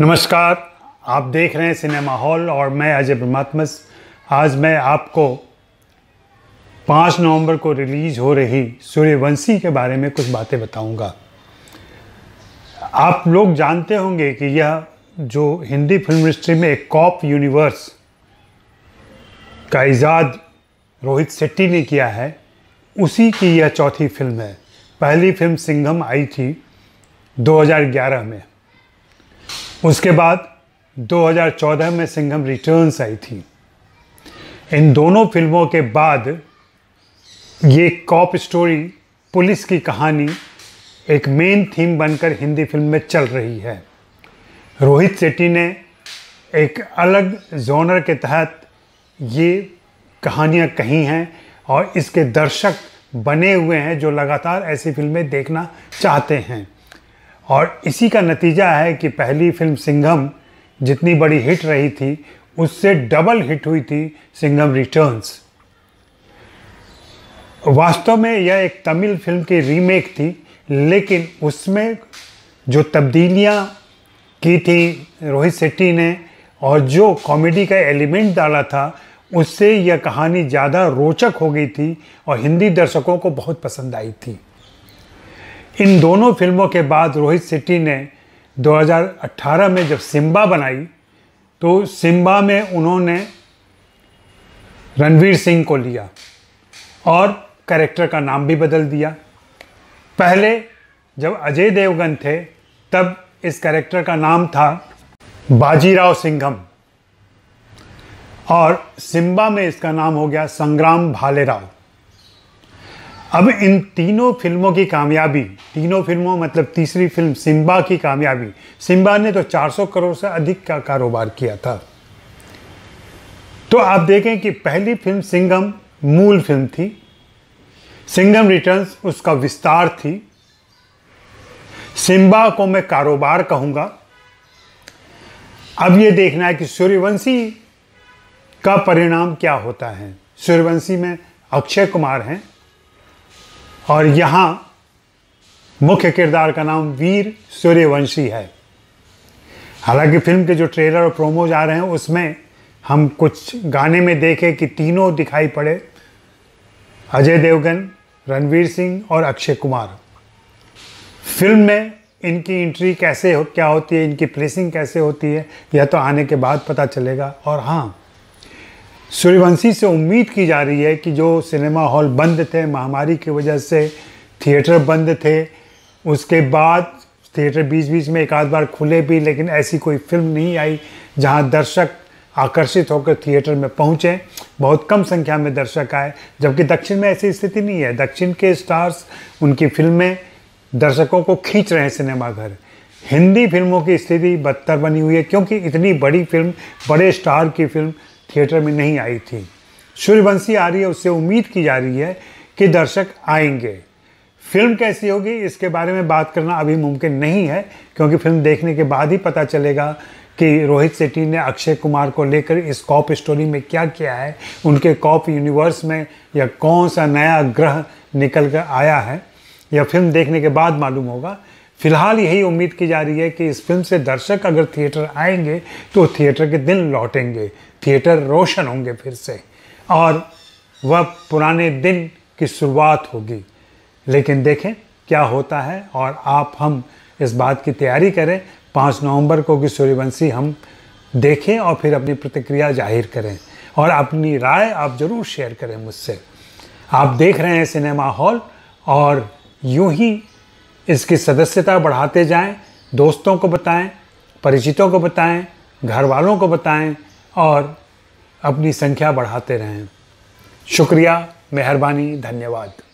नमस्कार आप देख रहे हैं सिनेमा हॉल और मैं अजय ब्रह्मात्मस आज मैं आपको 5 नवंबर को रिलीज़ हो रही सूर्यवंशी के बारे में कुछ बातें बताऊंगा। आप लोग जानते होंगे कि यह जो हिंदी फिल्म इंडस्ट्री में एक कॉप यूनिवर्स का इजाद रोहित शेट्टी ने किया है उसी की यह चौथी फिल्म है पहली फिल्म सिंघम आई थी 2011 में उसके बाद 2014 में सिंघम रिटर्न्स आई थी इन दोनों फिल्मों के बाद ये कॉप स्टोरी पुलिस की कहानी एक मेन थीम बनकर हिंदी फिल्म में चल रही है रोहित सेट्टी ने एक अलग जोनर के तहत ये कहानियाँ कही हैं और इसके दर्शक बने हुए हैं जो लगातार ऐसी फिल्में देखना चाहते हैं और इसी का नतीजा है कि पहली फिल्म सिंघम जितनी बड़ी हिट रही थी उससे डबल हिट हुई थी सिंघम रिटर्न्स वास्तव में यह एक तमिल फिल्म की रीमेक थी लेकिन उसमें जो तब्दीलियाँ की थी रोहित शेट्टी ने और जो कॉमेडी का एलिमेंट डाला था उससे यह कहानी ज़्यादा रोचक हो गई थी और हिंदी दर्शकों को बहुत पसंद आई थी इन दोनों फिल्मों के बाद रोहित शेट्टी ने 2018 में जब सिम्बा बनाई तो सिम्बा में उन्होंने रणवीर सिंह को लिया और कैरेक्टर का नाम भी बदल दिया पहले जब अजय देवगन थे तब इस कैरेक्टर का नाम था बाजीराव सिंघम और सिम्बा में इसका नाम हो गया संग्राम भालेराव अब इन तीनों फिल्मों की कामयाबी तीनों फिल्मों मतलब तीसरी फिल्म सिम्बा की कामयाबी सिम्बा ने तो 400 करोड़ से अधिक का कारोबार किया था तो आप देखें कि पहली फिल्म सिंगम मूल फिल्म थी सिंगम रिटर्न्स उसका विस्तार थी सिम्बा को मैं कारोबार कहूंगा अब यह देखना है कि सूर्यवंशी का परिणाम क्या होता है सूर्यवंशी में अक्षय कुमार हैं और यहाँ मुख्य किरदार का नाम वीर सूर्यवंशी है हालांकि फिल्म के जो ट्रेलर और प्रोमोज आ रहे हैं उसमें हम कुछ गाने में देखे कि तीनों दिखाई पड़े अजय देवगन रणवीर सिंह और अक्षय कुमार फिल्म में इनकी एंट्री कैसे हो क्या होती है इनकी प्लेसिंग कैसे होती है यह तो आने के बाद पता चलेगा और हाँ सूर्यवंशी से उम्मीद की जा रही है कि जो सिनेमा हॉल बंद थे महामारी की वजह से थिएटर बंद थे उसके बाद थिएटर बीच बीच में एक आध बार खुले भी लेकिन ऐसी कोई फिल्म नहीं आई जहां दर्शक आकर्षित होकर थिएटर में पहुंचे बहुत कम संख्या में दर्शक आए जबकि दक्षिण में ऐसी स्थिति नहीं है दक्षिण के स्टार्स उनकी फिल्में दर्शकों को खींच रहे हैं सिनेमाघर हिंदी फिल्मों की स्थिति बदतर बनी हुई है क्योंकि इतनी बड़ी फिल्म बड़े स्टार की फिल्म थिएटर में नहीं आई थी सूर्यवंशी आ रही है उससे उम्मीद की जा रही है कि दर्शक आएंगे फिल्म कैसी होगी इसके बारे में बात करना अभी मुमकिन नहीं है क्योंकि फिल्म देखने के बाद ही पता चलेगा कि रोहित शेट्टी ने अक्षय कुमार को लेकर इस कॉप स्टोरी में क्या किया है उनके कॉप यूनिवर्स में या कौन सा नया ग्रह निकल कर आया है यह फिल्म देखने के बाद मालूम होगा फिलहाल यही उम्मीद की जा रही है कि इस फिल्म से दर्शक अगर थिएटर आएंगे तो थिएटर के दिन लौटेंगे थिएटर रोशन होंगे फिर से और वह पुराने दिन की शुरुआत होगी लेकिन देखें क्या होता है और आप हम इस बात की तैयारी करें पाँच नवंबर को कि सूर्यवंशी हम देखें और फिर अपनी प्रतिक्रिया जाहिर करें और अपनी राय आप ज़रूर शेयर करें मुझसे आप देख रहे हैं सिनेमा हॉल और यूं ही इसकी सदस्यता बढ़ाते जाएं, दोस्तों को बताएं, परिचितों को बताएं, घर वालों को बताएं और अपनी संख्या बढ़ाते रहें शुक्रिया मेहरबानी धन्यवाद